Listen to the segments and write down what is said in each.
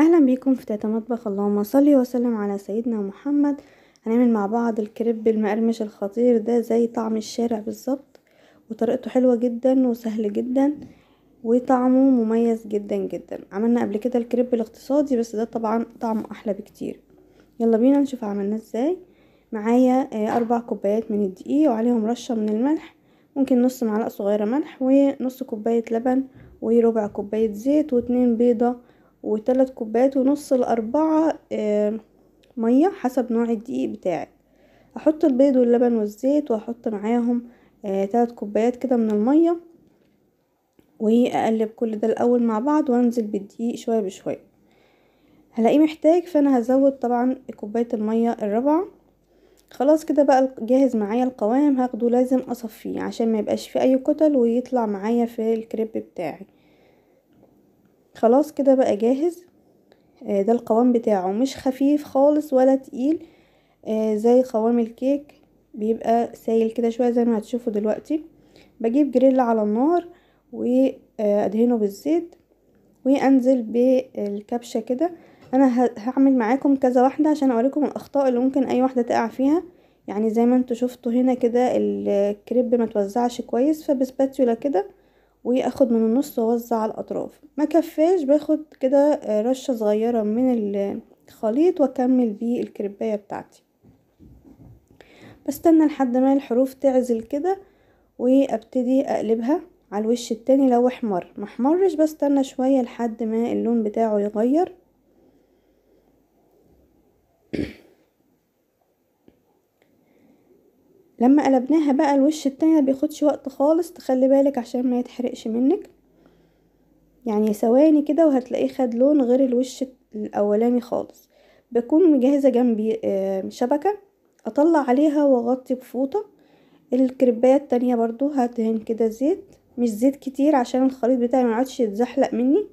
اهلا بيكم في تاتا مطبخ اللهم صل وسلم على سيدنا محمد هنعمل مع بعض الكريب المقرمش الخطير ده زي طعم الشارع بالظبط وطريقته حلوه جدا وسهل جدا وطعمه مميز جدا جدا عملنا قبل كده الكريب الاقتصادي بس ده طبعا طعمه احلى بكتير يلا بينا نشوف عملناه ازاي معايا آه، اربع كوبايات من الدقيق وعليهم رشه من الملح ممكن نص معلقه صغيره ملح ونص كوبايه لبن وربع كوبايه زيت واتنين بيضه وثلاث كوبايات ونص لأربعة مية حسب نوع الدقيق بتاعي هحط البيض واللبن والزيت وهحط معاهم آه، تلات كوبايات كده من المية واقلب كل ده الاول مع بعض وانزل بالدقيق شويه بشويه هلاقيه محتاج فانا هزود طبعا كوبايه الميه الرابعه خلاص كده بقى جاهز معايا القوام هاخده لازم اصفيه عشان ما يبقاش فيه اي كتل ويطلع معايا في الكريب بتاعي خلاص كده بقى جاهز آه ده القوام بتاعه مش خفيف خالص ولا تقيل آه زي قوام الكيك بيبقى سايل كده شويه زي ما هتشوفوا دلوقتي بجيب جريل على النار وادهنه بالزيت وانزل بالكبشه كده انا هعمل معاكم كذا واحده عشان اوريكم الاخطاء اللي ممكن اي واحده تقع فيها يعني زي ما انتوا شفتوا هنا كده الكريب متوزعش كويس فبسباتيولا كده واخد من النص واوزع على الاطراف ما كفاش باخد كده آه، رشه صغيره من الخليط واكمل بيه الكريبايه بتاعتي بستنى لحد ما الحروف تعزل كده وابتدي اقلبها على الوش التاني لو احمر ما احمرش بستنى شويه لحد ما اللون بتاعه يغير لما قلبناها بقى الوش التاني مبياخدش وقت خالص تخلي بالك عشان ما يتحرقش منك يعني ثواني كده وهتلاقيه خد لون غير الوش الاولاني خالص بكون مجهزه جنبي آه، شبكه اطلع عليها واغطي بفوطه الكريبايه التانية برضو هدهن كده زيت مش زيت كتير عشان الخليط بتاعي ما عادش يتزحلق مني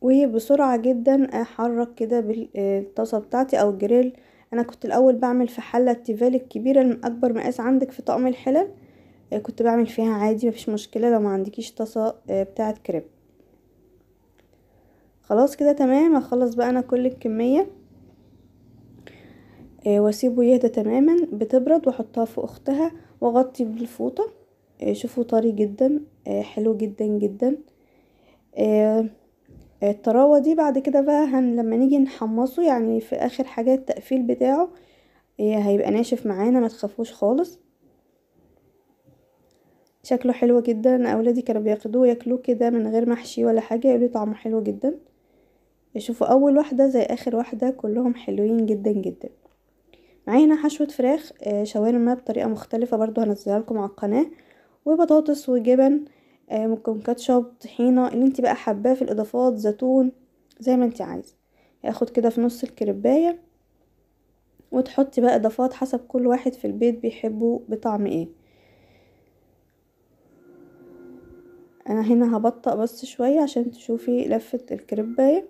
وبسرعه جدا احرك كده بالطاسه بتاعتي او الجريل انا كنت الاول بعمل في حله التيفال الكبيره اكبر مقاس عندك في طقم الحلل آه، كنت بعمل فيها عادي مفيش مشكله لو ما عندكيش طاسه آه، بتاعه كريب خلاص كده تمام هخلص بقى انا كل الكميه آه، واسيبه يهدى تماما بتبرد واحطها في اختها واغطي بالفوطه شوفوا طري جدا حلو جدا جدا الطراوة دي بعد كده بقى هن لما نيجي نحمصه يعني في اخر حاجة التقفيل بتاعه إيه، هيبقى ناشف معانا ما تخافوش خالص شكله حلو جدا انا اولادي كانوا بياخدوه ياكلوه كده من غير محشي ولا حاجه يقولوا طعمه حلو جدا شوفوا اول واحده زي اخر واحده كلهم حلوين جدا جدا معايا هنا حشوه فراخ آه، شاورما بطريقه مختلفه برضو هنزلها لكم على القناه وبطاطس وجبن آه ممكن كاتشب طحينة اللي انت بقى حباه في الاضافات زيتون زي ما انت عايزه اخد كده في نص الكرباية وتحطي بقى اضافات حسب كل واحد في البيت بيحبه بطعم ايه انا هنا هبطأ بس شوية عشان تشوفي لفة الكرباية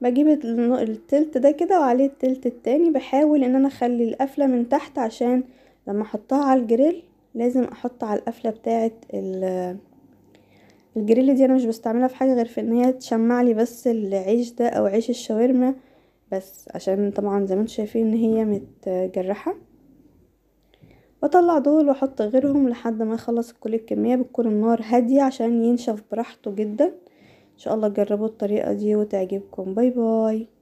بجيب التلت ده كده وعليه التلت التاني بحاول ان انا اخلي القفلة من تحت عشان لما احطها على الجريل لازم احط على القفلة بتاعت الجريل دي انا مش بستعملها في حاجه غير في ان هي تشمع لي بس العيش ده او عيش الشاورما بس عشان طبعا زي ما انتم شايفين ان هي متجرحه واطلع دول واحط غيرهم لحد ما اخلص كل الكميه بتكون النار هاديه عشان ينشف براحته جدا ان شاء الله تجربوا الطريقه دي وتعجبكم باي باي